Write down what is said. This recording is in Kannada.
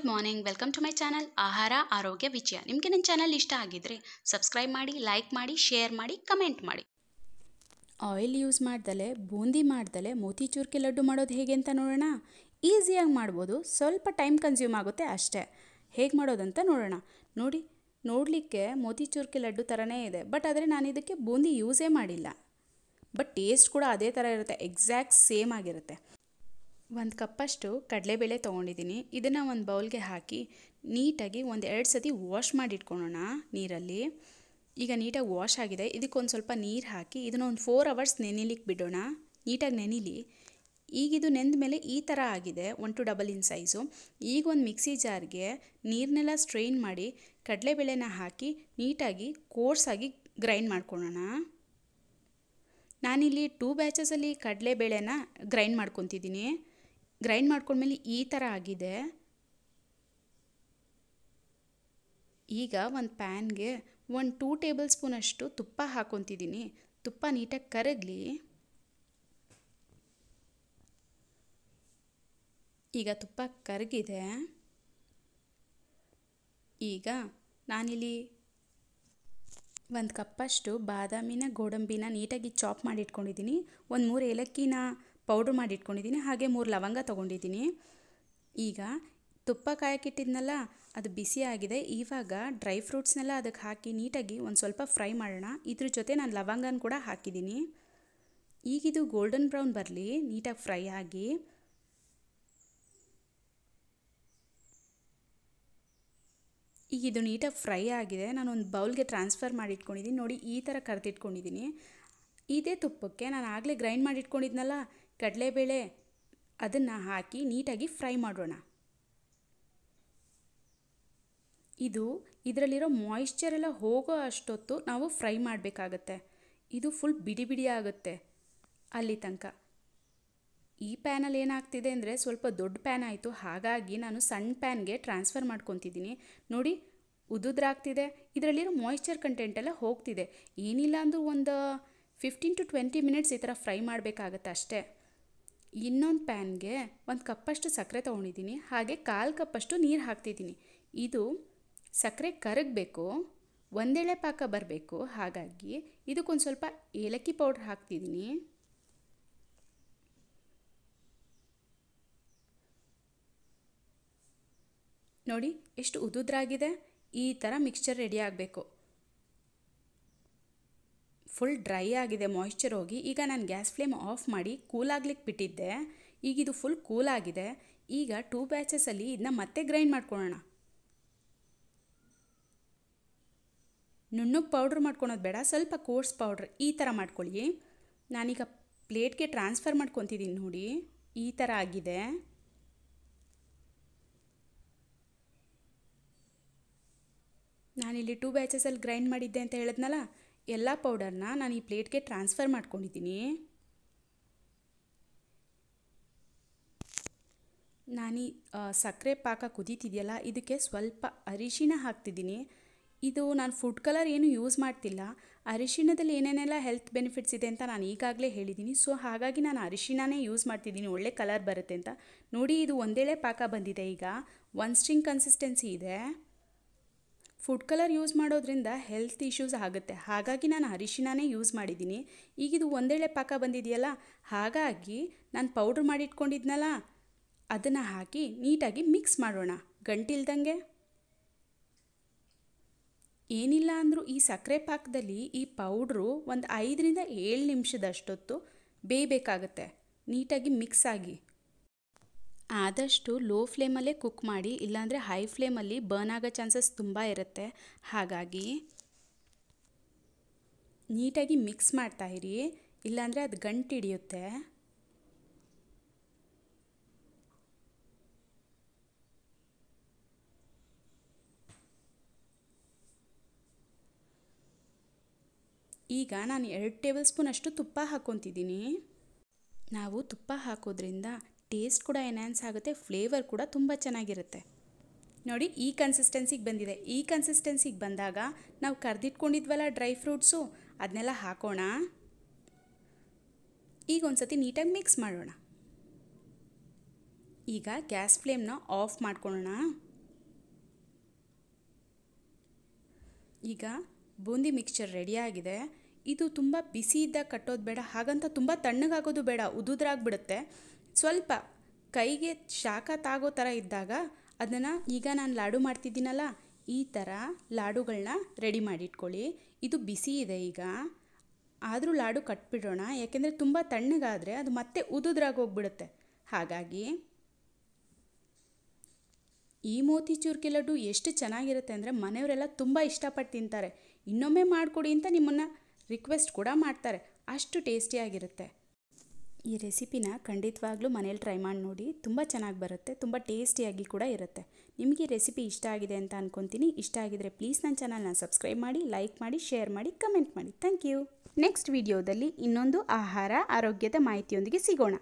good morning welcome to my channel ಆಹಾರ ಆರೋಗ್ಯ ವಿಜಯ ನಿಮಗೆ ನನ್ನ ಚಾನಲ್ ಇಷ್ಟ ಆಗಿದ್ರೆ ಸಬ್ಸ್ಕ್ರೈಬ್ ಮಾಡಿ ಲೈಕ್ ಮಾಡಿ ಶೇರ್ ಮಾಡಿ ಕಮೆಂಟ್ ಮಾಡಿ ಆಯಿಲ್ ಯೂಸ್ ಮಾಡ್ದಲೆ ಬೂಂದಿ ಮಾಡ್ದಲೆ ಮೋತಿಚೂರ್ಕೆ ಲಡ್ಡು ಮಾಡೋದು ಹೇಗೆ ಅಂತ ನೋಡೋಣ ಈಸಿಯಾಗಿ ಮಾಡ್ಬೋದು ಸ್ವಲ್ಪ ಟೈಮ್ ಕನ್ಸ್ಯೂಮ್ ಆಗುತ್ತೆ ಅಷ್ಟೇ ಹೇಗೆ ಮಾಡೋದಂತ ನೋಡೋಣ ನೋಡಿ ನೋಡಲಿಕ್ಕೆ ಮೋತಿಚೂರ್ಕೆ ಲಡ್ಡು ಥರನೇ ಇದೆ ಬಟ್ ಆದರೆ ನಾನು ಇದಕ್ಕೆ ಬೂಂದಿ ಯೂಸೇ ಮಾಡಿಲ್ಲ ಬಟ್ ಟೇಸ್ಟ್ ಕೂಡ ಅದೇ ಥರ ಇರುತ್ತೆ ಎಕ್ಸಾಕ್ಟ್ ಸೇಮ್ ಆಗಿರುತ್ತೆ ಒಂದು ಕಪ್ಪಷ್ಟು ಕಡಲೆಬೇಳೆ ತೊಗೊಂಡಿದ್ದೀನಿ ಇದನ್ನು ಒಂದು ಬೌಲ್ಗೆ ಹಾಕಿ ನೀಟಾಗಿ ಒಂದು ಎರಡು ಸತಿ ವಾಶ್ ಮಾಡಿ ಇಟ್ಕೊಳ್ಳೋಣ ನೀರಲ್ಲಿ ಈಗ ನೀಟಾಗಿ ವಾಶ್ ಆಗಿದೆ ಇದಕ್ಕೊಂದು ಸ್ವಲ್ಪ ನೀರು ಹಾಕಿ ಇದನ್ನು ಒಂದು ಫೋರ್ ಅವರ್ಸ್ ನೆನಿಲಿಕ್ಕೆ ಬಿಡೋಣ ನೀಟಾಗಿ ನೆನಿಲಿ ಈಗಿದು ನೆಂದ ಮೇಲೆ ಈ ಥರ ಆಗಿದೆ one to double in size ಈಗ ಒಂದು ಮಿಕ್ಸಿ ಜಾರ್ಗೆ ನೀರನ್ನೆಲ್ಲ ಸ್ಟ್ರೈನ್ ಮಾಡಿ ಕಡಲೆಬೇಳೆನ ಹಾಕಿ ನೀಟಾಗಿ ಕೋರ್ಸಾಗಿ ಗ್ರೈಂಡ್ ಮಾಡ್ಕೊಳ್ಳೋಣ ನಾನಿಲ್ಲಿ ಟೂ ಬ್ಯಾಚಸಲ್ಲಿ ಕಡಲೆಬೇಳೆನ ಗ್ರೈಂಡ್ ಮಾಡ್ಕೊತಿದ್ದೀನಿ ಗ್ರೈಂಡ್ ಮಾಡ್ಕೊಂಡ್ಮೇಲೆ ಈ ಥರ ಆಗಿದೆ ಈಗ ಒಂದು ಪ್ಯಾನ್ಗೆ ಒಂದು ಟೂ ಟೇಬಲ್ ಸ್ಪೂನಷ್ಟು ತುಪ್ಪ ಹಾಕ್ಕೊತಿದ್ದೀನಿ ತುಪ್ಪ ನೀಟಾಗಿ ಕರಗಲಿ ಈಗ ತುಪ್ಪ ಕರಗಿದೆ ಈಗ ನಾನಿಲ್ಲಿ ಒಂದು ಕಪ್ಪಷ್ಟು ಬಾದಾಮಿನ ಗೋಡಂಬಿನ ನೀಟಾಗಿ ಚಾಪ್ ಮಾಡಿ ಇಟ್ಕೊಂಡಿದ್ದೀನಿ ಒಂದು ಮೂರು ಏಲಕ್ಕಿನ ಪೌಡ್ರ್ ಮಾಡಿ ಇಟ್ಕೊಂಡಿದ್ದೀನಿ ಹಾಗೆ ಮೂರು ಲವಂಗ ತೊಗೊಂಡಿದ್ದೀನಿ ಈಗ ತುಪ್ಪ ಕಾಯಕ್ಕಿಟ್ಟಿದ್ನಲ್ಲ ಅದು ಬಿಸಿ ಆಗಿದೆ ಇವಾಗ ಡ್ರೈ ಫ್ರೂಟ್ಸ್ನೆಲ್ಲ ಅದಕ್ಕೆ ಹಾಕಿ ನೀಟಾಗಿ ಒಂದು ಸ್ವಲ್ಪ ಫ್ರೈ ಮಾಡೋಣ ಇದ್ರ ಜೊತೆ ನಾನು ಲವಂಗನ ಕೂಡ ಹಾಕಿದ್ದೀನಿ ಈಗಿದು ಗೋಲ್ಡನ್ ಬ್ರೌನ್ ಬರಲಿ ನೀಟಾಗಿ ಫ್ರೈ ಆಗಿ ಈಗ ಇದು ನೀಟಾಗಿ ಫ್ರೈ ಆಗಿದೆ ನಾನು ಒಂದು ಬೌಲ್ಗೆ ಟ್ರಾನ್ಸ್ಫರ್ ಮಾಡಿಟ್ಕೊಂಡಿದ್ದೀನಿ ನೋಡಿ ಈ ಥರ ಕರೆದಿಟ್ಕೊಂಡಿದ್ದೀನಿ ಇದೇ ತುಪ್ಪಕ್ಕೆ ನಾನು ಆಗಲೇ ಗ್ರೈಂಡ್ ಮಾಡಿಟ್ಕೊಂಡಿದ್ನಲ್ಲ ಕಡಲೆಬೇಳೆ ಅದನ್ನು ಹಾಕಿ ನೀಟಾಗಿ ಫ್ರೈ ಮಾಡೋಣ ಇದು ಇದರಲ್ಲಿರೋ ಮಾಯಿಶ್ಚರ್ ಎಲ್ಲ ಹೋಗೋ ಅಷ್ಟೊತ್ತು ನಾವು ಫ್ರೈ ಮಾಡಬೇಕಾಗತ್ತೆ ಇದು ಫುಲ್ ಬಿಡಿ ಬಿಡಿ ಆಗುತ್ತೆ ಅಲ್ಲಿ ತನಕ ಈ ಪ್ಯಾನಲ್ಲಿ ಏನಾಗ್ತಿದೆ ಅಂದರೆ ಸ್ವಲ್ಪ ದೊಡ್ಡ ಪ್ಯಾನ್ ಆಯಿತು ಹಾಗಾಗಿ ನಾನು ಸಣ್ಣ ಪ್ಯಾನ್ಗೆ ಟ್ರಾನ್ಸ್ಫರ್ ಮಾಡ್ಕೊತಿದ್ದೀನಿ ನೋಡಿ ಉದುದ್ರಾಗ್ತಿದೆ ಇದರಲ್ಲಿರೋ ಮಾಯಿಶ್ಚರ್ ಕಂಟೆಂಟ್ ಎಲ್ಲ ಹೋಗ್ತಿದೆ ಏನಿಲ್ಲ ಅಂದರೂ ಒಂದು ಫಿಫ್ಟೀನ್ ಟು ಟ್ವೆಂಟಿ ಮಿನಿಟ್ಸ್ ಈ ಥರ ಫ್ರೈ ಮಾಡಬೇಕಾಗತ್ತೆ ಅಷ್ಟೇ ಇನ್ನೊಂದು ಪ್ಯಾನ್ಗೆ ಒಂದು ಕಪ್ಪಷ್ಟು ಸಕ್ಕರೆ ತೊಗೊಂಡಿದ್ದೀನಿ ಹಾಗೆ ಕಾಲು ಕಪ್ಪಷ್ಟು ನೀರು ಹಾಕ್ತಿದ್ದೀನಿ ಇದು ಸಕ್ಕರೆ ಕರಗಬೇಕು ಒಂದೆಳೆ ಪಾಕ ಬರಬೇಕು ಹಾಗಾಗಿ ಇದಕ್ಕೊಂದು ಸ್ವಲ್ಪ ಏಲಕ್ಕಿ ಪೌಡ್ರ್ ಹಾಕ್ತಿದ್ದೀನಿ ನೋಡಿ ಎಷ್ಟು ಉದುದ್ರಾಗಿದೆ ಈ ಥರ ಮಿಕ್ಸ್ಚರ್ ರೆಡಿ ಆಗಬೇಕು ಫುಲ್ ಡ್ರೈ ಆಗಿದೆ ಮಾಯ್ಶ್ಚರ್ ಹೋಗಿ ಈಗ ನಾನು ಗ್ಯಾಸ್ ಫ್ಲೇಮ್ ಆಫ್ ಮಾಡಿ ಕೂಲ್ ಬಿಟ್ಟಿದ್ದೆ ಈಗ ಇದು ಫುಲ್ ಕೂಲ್ ಆಗಿದೆ ಈಗ ಟೂ ಬ್ಯಾಚಸ್ಸಲ್ಲಿ ಇದನ್ನ ಮತ್ತೆ ಗ್ರೈಂಡ್ ಮಾಡ್ಕೊಳ್ಳೋಣ ನುಣ್ಣಗೆ ಪೌಡ್ರ್ ಮಾಡ್ಕೊಳೋದು ಬೇಡ ಸ್ವಲ್ಪ ಕೋರ್ಸ್ ಪೌಡ್ರ್ ಈ ಥರ ಮಾಡ್ಕೊಳ್ಳಿ ನಾನೀಗ ಪ್ಲೇಟ್ಗೆ ಟ್ರಾನ್ಸ್ಫರ್ ಮಾಡ್ಕೊತಿದ್ದೀನಿ ನೋಡಿ ಈ ಥರ ಆಗಿದೆ ನಾನಿಲ್ಲಿ ಟೂ ಬ್ಯಾಚಸ್ಸಲ್ಲಿ ಗ್ರೈಂಡ್ ಮಾಡಿದ್ದೆ ಅಂತ ಹೇಳಿದ್ನಲ್ಲ ಎಲ್ಲ ಪೌಡರ್ನ ನಾನು ಈ ಪ್ಲೇಟ್ಗೆ ಟ್ರಾನ್ಸ್ಫರ್ ಮಾಡ್ಕೊಂಡಿದ್ದೀನಿ ನಾನು ಸಕ್ಕರೆ ಪಾಕ ಕುದೀತಿದೆಯಲ್ಲ ಇದಕ್ಕೆ ಸ್ವಲ್ಪ ಅರಿಶಿನ ಹಾಕ್ತಿದ್ದೀನಿ ಇದು ನಾನು ಫುಡ್ ಕಲರ್ ಏನು ಯೂಸ್ ಮಾಡ್ತಿಲ್ಲ ಅರಿಶಿಣದಲ್ಲಿ ಏನೇನೆಲ್ಲ ಹೆಲ್ತ್ ಬೆನಿಫಿಟ್ಸ್ ಇದೆ ಅಂತ ನಾನು ಈಗಾಗಲೇ ಹೇಳಿದ್ದೀನಿ ಸೊ ಹಾಗಾಗಿ ನಾನು ಅರಿಶಿಣನೇ ಯೂಸ್ ಮಾಡ್ತಿದ್ದೀನಿ ಒಳ್ಳೆ ಕಲರ್ ಬರುತ್ತೆ ಅಂತ ನೋಡಿ ಇದು ಒಂದೇಳೆ ಪಾಕ ಬಂದಿದೆ ಈಗ ಒನ್ ಸ್ಟ್ರಿಂಗ್ ಕನ್ಸಿಸ್ಟೆನ್ಸಿ ಇದೆ ಫುಡ್ ಕಲರ್ ಯೂಸ್ ಮಾಡೋದ್ರಿಂದ ಹೆಲ್ತ್ ಇಶ್ಯೂಸ್ ಆಗುತ್ತೆ ಹಾಗಾಗಿ ನಾನು ಅರಿಶಿನೇ ಯೂಸ್ ಮಾಡಿದ್ದೀನಿ ಈಗಿದು ಒಂದೇಳೆ ಪಾಕ ಬಂದಿದೆಯಲ್ಲ ಹಾಗಾಗಿ ನಾನು ಪೌಡ್ರ್ ಮಾಡಿಟ್ಕೊಂಡಿದ್ನಲ್ಲ ಅದನ್ನು ಹಾಕಿ ನೀಟಾಗಿ ಮಿಕ್ಸ್ ಮಾಡೋಣ ಗಂಟಿಲ್ದಂಗೆ ಏನಿಲ್ಲ ಅಂದರೂ ಈ ಸಕ್ಕರೆ ಪಾಕದಲ್ಲಿ ಈ ಪೌಡ್ರು ಒಂದು ಐದರಿಂದ ಏಳು ನಿಮಿಷದಷ್ಟೊತ್ತು ಬೇಯಬೇಕಾಗತ್ತೆ ನೀಟಾಗಿ ಮಿಕ್ಸ್ ಆಗಿ ಆದಷ್ಟು ಲೋ ಫ್ಲೇಮಲ್ಲೇ ಕುಕ್ ಮಾಡಿ ಇಲ್ಲಾಂದರೆ ಹೈ ಫ್ಲೇಮಲ್ಲಿ ಬರ್ನ್ ಆಗೋ ಚಾನ್ಸಸ್ ತುಂಬ ಇರುತ್ತೆ ಹಾಗಾಗಿ ನೀಟಾಗಿ ಮಿಕ್ಸ್ ಮಾಡ್ತಾ ಇರಿ ಇಲ್ಲಾಂದರೆ ಅದು ಗಂಟು ಹಿಡಿಯುತ್ತೆ ಈಗ ನಾನು ಎರಡು ಟೇಬಲ್ ಸ್ಪೂನ್ ಅಷ್ಟು ತುಪ್ಪ ಹಾಕ್ಕೊತಿದ್ದೀನಿ ನಾವು ತುಪ್ಪ ಹಾಕೋದ್ರಿಂದ ಟೇಸ್ಟ್ ಕೂಡ ಎನ್ಹ್ಯಾನ್ಸ್ ಆಗುತ್ತೆ ಫ್ಲೇವರ್ ಕೂಡ ತುಂಬ ಚೆನ್ನಾಗಿರುತ್ತೆ ನೋಡಿ ಈ ಕನ್ಸಿಸ್ಟೆನ್ಸಿಗೆ ಬಂದಿದೆ ಈ ಕನ್ಸಿಸ್ಟೆನ್ಸಿಗೆ ಬಂದಾಗ ನಾವು ಕರೆದಿಟ್ಕೊಂಡಿದ್ವಲ್ಲ ಡ್ರೈ ಫ್ರೂಟ್ಸು ಅದನ್ನೆಲ್ಲ ಹಾಕೋಣ ಈಗ ಒಂದು ಸತಿ ನೀಟಾಗಿ ಮಿಕ್ಸ್ ಮಾಡೋಣ ಈಗ ಗ್ಯಾಸ್ ಫ್ಲೇಮ್ನ ಆಫ್ ಮಾಡ್ಕೊಳ್ಳೋಣ ಈಗ ಬೂಂದಿ ಮಿಕ್ಸ್ಚರ್ ರೆಡಿಯಾಗಿದೆ ಇದು ತುಂಬ ಬಿಸಿ ಇದ್ದಾಗ ಕಟ್ಟೋದು ಬೇಡ ಹಾಗಂತ ತುಂಬ ತಣ್ಣಗಾಗೋದು ಬೇಡ ಉದುದ್ರಾಗ್ಬಿಡುತ್ತೆ ಸ್ವಲ್ಪ ಕೈಗೆ ಶಾಖ ತಾಗೋ ಥರ ಇದ್ದಾಗ ಅದನ್ನು ಈಗ ನಾನು ಲಾಡು ಮಾಡ್ತಿದ್ದೀನಲ್ಲ ಈ ಥರ ಲಾಡುಗಳನ್ನ ರೆಡಿ ಮಾಡಿಟ್ಕೊಳ್ಳಿ ಇದು ಬಿಸಿ ಇದೆ ಈಗ ಆದರೂ ಲಾಡು ಕಟ್ಬಿಡೋಣ ಯಾಕೆಂದರೆ ತುಂಬ ತಣ್ಣಗಾದರೆ ಅದು ಮತ್ತೆ ಉದುದ್ರಾಗ ಹೋಗ್ಬಿಡುತ್ತೆ ಹಾಗಾಗಿ ಈ ಮೋತಿಚೂರ್ಕೆ ಲಡ್ಡು ಎಷ್ಟು ಚೆನ್ನಾಗಿರುತ್ತೆ ಅಂದರೆ ಮನೆಯವರೆಲ್ಲ ತುಂಬ ಇಷ್ಟಪಟ್ಟು ತಿಂತಾರೆ ಇನ್ನೊಮ್ಮೆ ಮಾಡಿಕೊಡಿ ಅಂತ ನಿಮ್ಮನ್ನು ರಿಕ್ವೆಸ್ಟ್ ಕೂಡ ಮಾಡ್ತಾರೆ ಅಷ್ಟು ಟೇಸ್ಟಿಯಾಗಿರುತ್ತೆ ಈ ರೆಸಿಪಿನ ಖಂಡಿತವಾಗ್ಲೂ ಮನೇಲಿ ಟ್ರೈ ಮಾಡಿ ನೋಡಿ ತುಂಬ ಚೆನ್ನಾಗಿ ಬರುತ್ತೆ ತುಂಬ ಟೇಸ್ಟಿಯಾಗಿ ಕೂಡ ಇರುತ್ತೆ ನಿಮಗೆ ಈ ರೆಸಿಪಿ ಇಷ್ಟ ಆಗಿದೆ ಅಂತ ಅನ್ಕೊತೀನಿ ಇಷ್ಟ ಆಗಿದರೆ ಪ್ಲೀಸ್ ನನ್ನ ಚಾನಲ್ನ ಸಬ್ಸ್ಕ್ರೈಬ್ ಮಾಡಿ ಲೈಕ್ ಮಾಡಿ ಶೇರ್ ಮಾಡಿ ಕಮೆಂಟ್ ಮಾಡಿ ಥ್ಯಾಂಕ್ ಯು ನೆಕ್ಸ್ಟ್ ವಿಡಿಯೋದಲ್ಲಿ ಇನ್ನೊಂದು ಆಹಾರ ಆರೋಗ್ಯದ ಮಾಹಿತಿಯೊಂದಿಗೆ ಸಿಗೋಣ